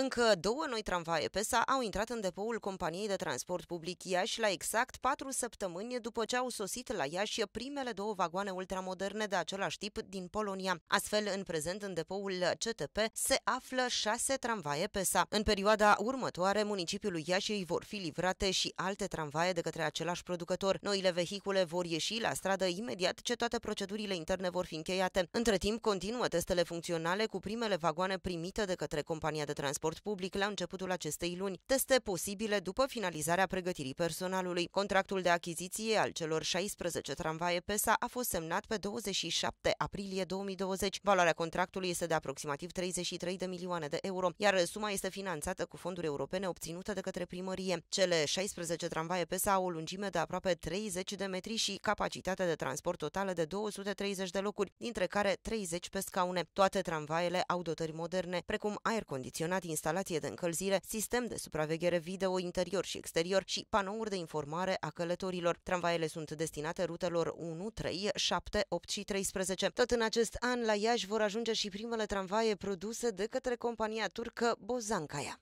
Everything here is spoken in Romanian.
Încă două noi tramvaie PESA au intrat în depoul companiei de transport public Iași la exact patru săptămâni după ce au sosit la Iași primele două vagoane ultramoderne de același tip din Polonia. Astfel, în prezent, în depoul CTP se află șase tramvaie PESA. În perioada următoare, municipiului Iași îi vor fi livrate și alte tramvaie de către același producător. Noile vehicule vor ieși la stradă imediat ce toate procedurile interne vor fi încheiate. Între timp, continuă testele funcționale cu primele vagoane primite de către compania de transport transport public la începutul acestei luni, teste posibile după finalizarea pregătirii personalului. Contractul de achiziție al celor 16 tramvaie PESA a fost semnat pe 27 aprilie 2020. Valoarea contractului este de aproximativ 33 de milioane de euro, iar suma este finanțată cu fonduri europene obținute de către primărie. Cele 16 tramvaie PESA au o lungime de aproape 30 de metri și capacitate de transport totală de 230 de locuri, dintre care 30 pe scaune. Toate tramvaiele au dotări moderne, precum aer condiționat, instalație de încălzire, sistem de supraveghere video interior și exterior și panouri de informare a călătorilor. Tramvaiele sunt destinate rutelor 1, 3, 7, 8 și 13. Tot în acest an, la Iași vor ajunge și primele tramvaie produse de către compania turcă Bozankaya.